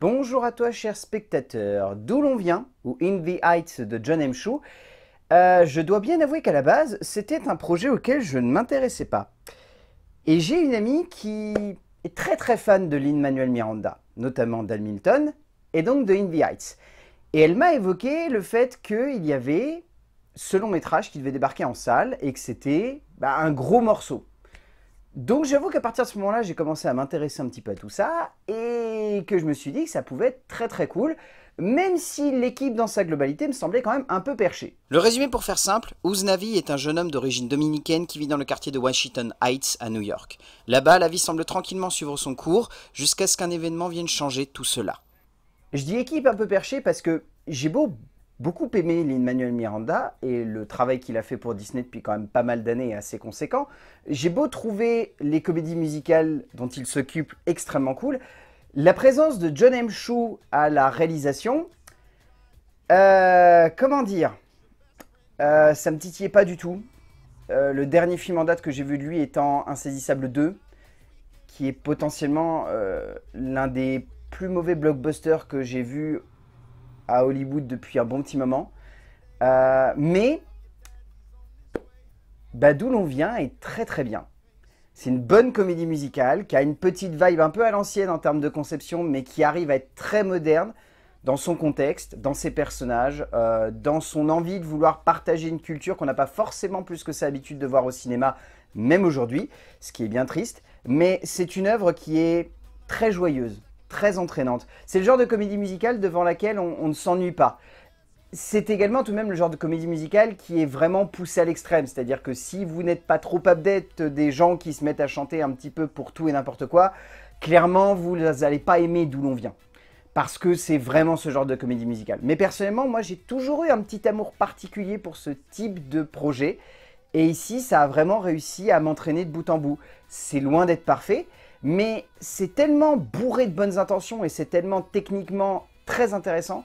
Bonjour à toi, cher spectateur. D'où l'on vient, ou In the Heights de John M. Euh, je dois bien avouer qu'à la base, c'était un projet auquel je ne m'intéressais pas. Et j'ai une amie qui est très très fan de Lin-Manuel Miranda, notamment d'Hamilton, et donc de In the Heights. Et elle m'a évoqué le fait qu'il y avait ce long métrage qui devait débarquer en salle et que c'était bah, un gros morceau. Donc j'avoue qu'à partir de ce moment-là, j'ai commencé à m'intéresser un petit peu à tout ça et que je me suis dit que ça pouvait être très très cool, même si l'équipe dans sa globalité me semblait quand même un peu perchée. Le résumé pour faire simple, Ouznavi est un jeune homme d'origine dominicaine qui vit dans le quartier de Washington Heights à New York. Là-bas, la vie semble tranquillement suivre son cours jusqu'à ce qu'un événement vienne changer tout cela. Je dis équipe un peu perchée parce que j'ai beau beaucoup aimé Lin-Manuel Miranda et le travail qu'il a fait pour Disney depuis quand même pas mal d'années est assez conséquent. J'ai beau trouver les comédies musicales dont il s'occupe extrêmement cool, la présence de John M. Chou à la réalisation, euh, comment dire, euh, ça me titillait pas du tout. Euh, le dernier film en date que j'ai vu de lui étant Insaisissable 2, qui est potentiellement euh, l'un des plus mauvais blockbusters que j'ai vu à Hollywood depuis un bon petit moment. Euh, mais bah, d'où l'on vient est très très bien. C'est une bonne comédie musicale qui a une petite vibe un peu à l'ancienne en termes de conception, mais qui arrive à être très moderne dans son contexte, dans ses personnages, euh, dans son envie de vouloir partager une culture qu'on n'a pas forcément plus que sa habitude de voir au cinéma, même aujourd'hui, ce qui est bien triste. Mais c'est une œuvre qui est très joyeuse, très entraînante. C'est le genre de comédie musicale devant laquelle on, ne s'ennuie pas. C'est également tout de même le genre de comédie musicale qui est vraiment poussé à l'extrême, c'est-à-dire que si vous n'êtes pas trop update des gens qui se mettent à chanter un petit peu pour tout et n'importe quoi, clairement vous n'allez pas aimer d'où l'on vient parce que c'est vraiment ce genre de comédie musicale. Mais personnellement, moi j'ai toujours eu un petit amour particulier pour ce type de projet. Et ici, ça a vraiment réussi à m'entraîner de bout en bout. C'est loin d'être parfait, mais c'est tellement bourré de bonnes intentions et c'est tellement techniquement très intéressant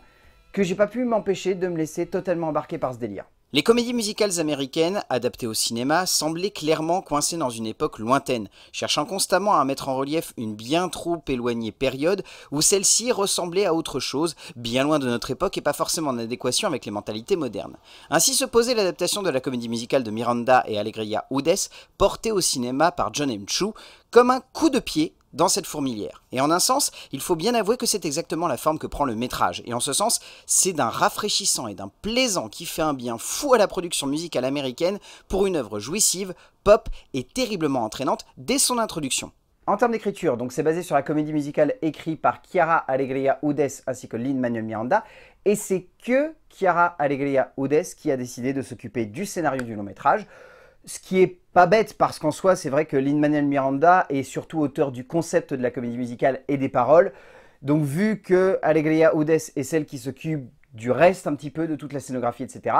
que j'ai pas pu m'empêcher de me laisser totalement embarquer par ce délire. Les comédies musicales américaines, adaptées au cinéma, semblaient clairement coincées dans une époque lointaine, cherchant constamment à mettre en relief une bien trop éloignée période où celle-ci ressemblait à autre chose, bien loin de notre époque et pas forcément en adéquation avec les mentalités modernes. Ainsi se posait l'adaptation de la comédie musicale de Miranda et Alegria Udes, portée au cinéma par John M. Chu, comme un coup de pied dans cette fourmilière. Et en un sens, il faut bien avouer que c'est exactement la forme que prend le métrage. Et en ce sens, c'est d'un rafraîchissant et d'un plaisant qui fait un bien fou à la production musicale américaine pour une œuvre jouissive, pop et terriblement entraînante dès son introduction. En termes d'écriture, donc c'est basé sur la comédie musicale écrite par Chiara Alegria Udes ainsi que Lynn manuel Miranda, et c'est que Chiara Alegria Udes qui a décidé de s'occuper du scénario du long métrage, ce qui est pas bête, parce qu'en soi, c'est vrai que Lin-Manuel Miranda est surtout auteur du concept de la comédie musicale et des paroles. Donc vu que Alegria Odes est celle qui s'occupe du reste un petit peu, de toute la scénographie, etc.,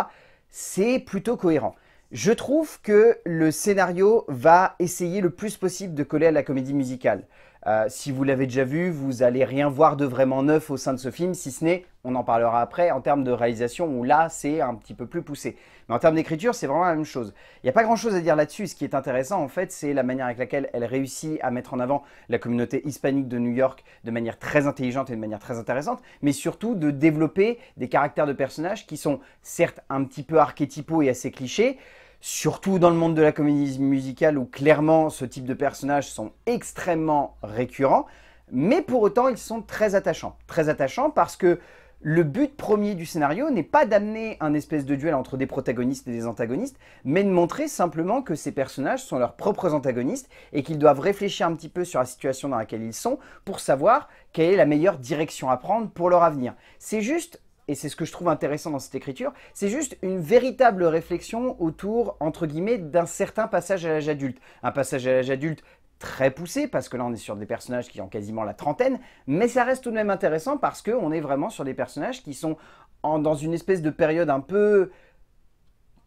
c'est plutôt cohérent. Je trouve que le scénario va essayer le plus possible de coller à la comédie musicale. Euh, si vous l'avez déjà vu, vous n'allez rien voir de vraiment neuf au sein de ce film, si ce n'est, on en parlera après, en termes de réalisation, où là, c'est un petit peu plus poussé. Mais en termes d'écriture, c'est vraiment la même chose. Il n'y a pas grand-chose à dire là-dessus. Ce qui est intéressant, en fait, c'est la manière avec laquelle elle réussit à mettre en avant la communauté hispanique de New York de manière très intelligente et de manière très intéressante, mais surtout de développer des caractères de personnages qui sont certes un petit peu archétypaux et assez clichés, surtout dans le monde de la comédie musicale où clairement ce type de personnages sont extrêmement récurrents, mais pour autant ils sont très attachants. Très attachants parce que le but premier du scénario n'est pas d'amener un espèce de duel entre des protagonistes et des antagonistes, mais de montrer simplement que ces personnages sont leurs propres antagonistes et qu'ils doivent réfléchir un petit peu sur la situation dans laquelle ils sont pour savoir quelle est la meilleure direction à prendre pour leur avenir. C'est juste et c'est ce que je trouve intéressant dans cette écriture, c'est juste une véritable réflexion autour, entre guillemets, d'un certain passage à l'âge adulte. Un passage à l'âge adulte très poussé, parce que là on est sur des personnages qui ont quasiment la trentaine, mais ça reste tout de même intéressant parce qu'on est vraiment sur des personnages qui sont dans une espèce de période un peu,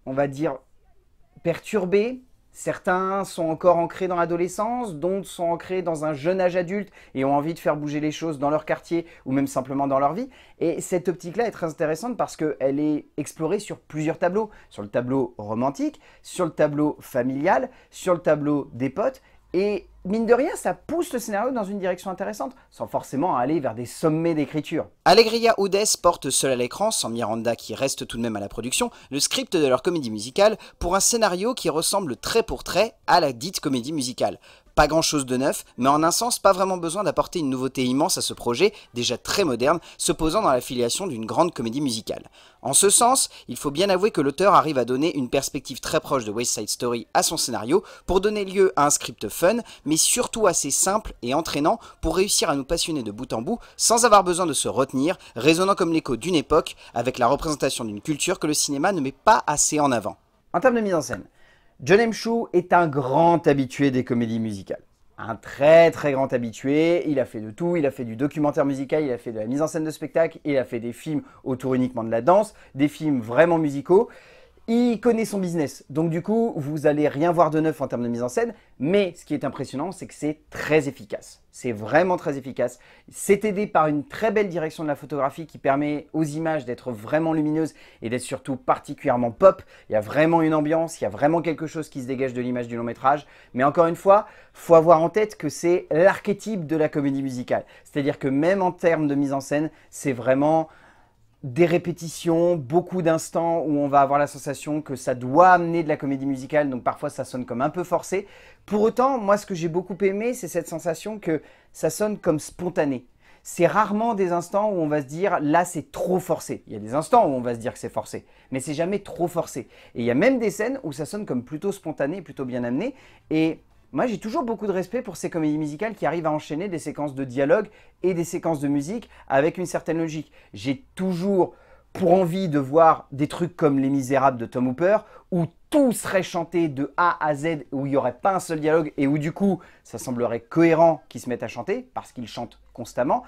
on va dire, perturbée. Certains sont encore ancrés dans l'adolescence, d'autres sont ancrés dans un jeune âge adulte et ont envie de faire bouger les choses dans leur quartier ou même simplement dans leur vie. Et cette optique-là est très intéressante parce qu'elle est explorée sur plusieurs tableaux. Sur le tableau romantique, sur le tableau familial, sur le tableau des potes et mine de rien, ça pousse le scénario dans une direction intéressante, sans forcément aller vers des sommets d'écriture. Allegria Odes porte seul à l'écran, sans Miranda qui reste tout de même à la production, le script de leur comédie musicale pour un scénario qui ressemble trait pour trait à la dite comédie musicale pas grand-chose de neuf, mais en un sens pas vraiment besoin d'apporter une nouveauté immense à ce projet, déjà très moderne, se posant dans la filiation d'une grande comédie musicale. En ce sens, il faut bien avouer que l'auteur arrive à donner une perspective très proche de West Side Story à son scénario pour donner lieu à un script fun, mais surtout assez simple et entraînant pour réussir à nous passionner de bout en bout sans avoir besoin de se retenir, résonnant comme l'écho d'une époque avec la représentation d'une culture que le cinéma ne met pas assez en avant. En termes de mise en scène, John M. Chou est un grand habitué des comédies musicales. Un très très grand habitué, il a fait de tout, il a fait du documentaire musical, il a fait de la mise en scène de spectacle, il a fait des films autour uniquement de la danse, des films vraiment musicaux. Il connaît son business, donc du coup, vous allez rien voir de neuf en termes de mise en scène, mais ce qui est impressionnant, c'est que c'est très efficace. C'est vraiment très efficace. C'est aidé par une très belle direction de la photographie qui permet aux images d'être vraiment lumineuses et d'être surtout particulièrement pop. Il y a vraiment une ambiance, il y a vraiment quelque chose qui se dégage de l'image du long métrage. Mais encore une fois, faut avoir en tête que c'est l'archétype de la comédie musicale. C'est-à-dire que même en termes de mise en scène, c'est vraiment des répétitions, beaucoup d'instants où on va avoir la sensation que ça doit amener de la comédie musicale, donc parfois ça sonne comme un peu forcé. Pour autant, moi ce que j'ai beaucoup aimé, c'est cette sensation que ça sonne comme spontané. C'est rarement des instants où on va se dire là c'est trop forcé. Il y a des instants où on va se dire que c'est forcé, mais c'est jamais trop forcé. Et il y a même des scènes où ça sonne comme plutôt spontané, plutôt bien amené. Et moi, j'ai toujours beaucoup de respect pour ces comédies musicales qui arrivent à enchaîner des séquences de dialogue et des séquences de musique avec une certaine logique. J'ai toujours pour envie de voir des trucs comme Les Misérables de Tom Hooper, où tout serait chanté de A à Z, où il n'y aurait pas un seul dialogue, et où du coup, ça semblerait cohérent qu'ils se mettent à chanter, parce qu'ils chantent constamment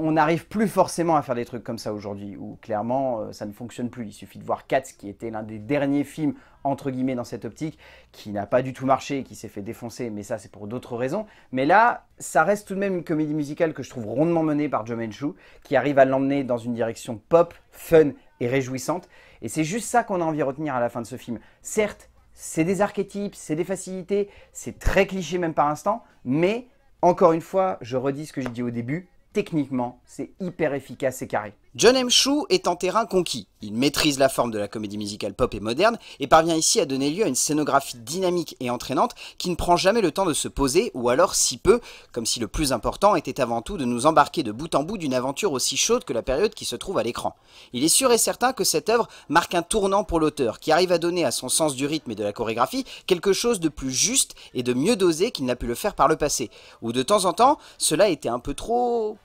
on n'arrive plus forcément à faire des trucs comme ça aujourd'hui, où clairement euh, ça ne fonctionne plus. Il suffit de voir Cats, qui était l'un des derniers films, entre guillemets, dans cette optique, qui n'a pas du tout marché, qui s'est fait défoncer, mais ça c'est pour d'autres raisons. Mais là, ça reste tout de même une comédie musicale que je trouve rondement menée par Joe Manchu, qui arrive à l'emmener dans une direction pop, fun et réjouissante. Et c'est juste ça qu'on a envie de retenir à la fin de ce film. Certes, c'est des archétypes, c'est des facilités, c'est très cliché même par instant, mais encore une fois, je redis ce que j'ai dit au début, techniquement, c'est hyper efficace et carré. John M. est en terrain conquis. Il maîtrise la forme de la comédie musicale pop et moderne et parvient ici à donner lieu à une scénographie dynamique et entraînante qui ne prend jamais le temps de se poser ou alors si peu, comme si le plus important était avant tout de nous embarquer de bout en bout d'une aventure aussi chaude que la période qui se trouve à l'écran. Il est sûr et certain que cette œuvre marque un tournant pour l'auteur qui arrive à donner à son sens du rythme et de la chorégraphie quelque chose de plus juste et de mieux dosé qu'il n'a pu le faire par le passé. où de temps en temps, cela était un peu trop...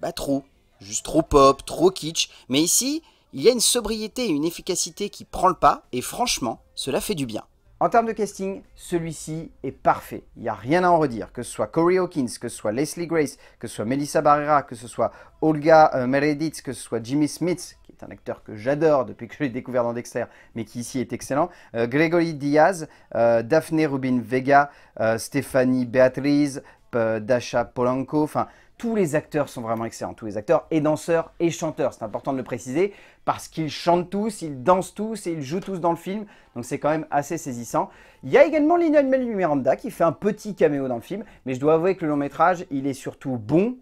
bah trop juste trop pop, trop kitsch, mais ici, il y a une sobriété et une efficacité qui prend le pas, et franchement, cela fait du bien. En termes de casting, celui-ci est parfait. Il n'y a rien à en redire. Que ce soit Corey Hawkins, que ce soit Leslie Grace, que ce soit Melissa Barrera, que ce soit Olga euh, Meredith, que ce soit Jimmy Smith, qui est un acteur que j'adore depuis que je l'ai découvert dans Dexter, mais qui ici est excellent. Euh, Gregory Diaz, euh, Daphne Rubin Vega, Stéphanie Beatriz, Dasha Polanco, enfin tous les acteurs sont vraiment excellents, tous les acteurs et danseurs et chanteurs, c'est important de le préciser, parce qu'ils chantent tous, ils dansent tous et ils jouent tous dans le film, donc c'est quand même assez saisissant. Il y a également Lina Miranda qui fait un petit caméo dans le film, mais je dois avouer que le long métrage, il est surtout bon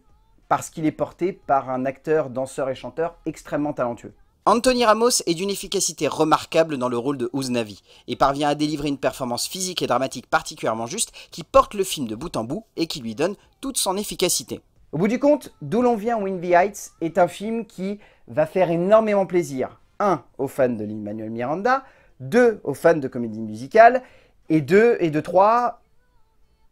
parce qu'il est porté par un acteur, danseur et chanteur extrêmement talentueux. Anthony Ramos est d'une efficacité remarquable dans le rôle de Uznavi et parvient à délivrer une performance physique et dramatique particulièrement juste qui porte le film de bout en bout et qui lui donne toute son efficacité. Au bout du compte, d'où l'on vient, the Heights est un film qui va faire énormément plaisir. Un, aux fans de lin Miranda, deux, aux fans de comédie musicale, et deux, et de trois,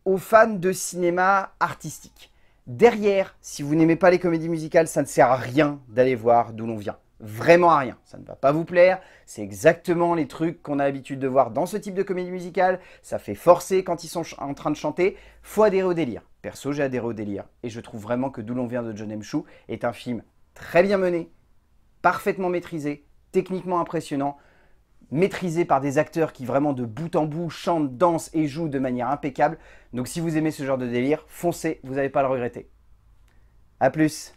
aux fans de cinéma artistique. Derrière, si vous n'aimez pas les comédies musicales, ça ne sert à rien d'aller voir d'où l'on vient vraiment à rien. Ça ne va pas vous plaire, c'est exactement les trucs qu'on a l'habitude de voir dans ce type de comédie musicale, ça fait forcer quand ils sont en train de chanter, faut adhérer au délire. Perso, j'ai adhéré au délire, et je trouve vraiment que D'où l'on vient de John M. Chou est un film très bien mené, parfaitement maîtrisé, techniquement impressionnant, maîtrisé par des acteurs qui vraiment de bout en bout chantent, dansent et jouent de manière impeccable. Donc si vous aimez ce genre de délire, foncez, vous n'allez pas le regretter. A plus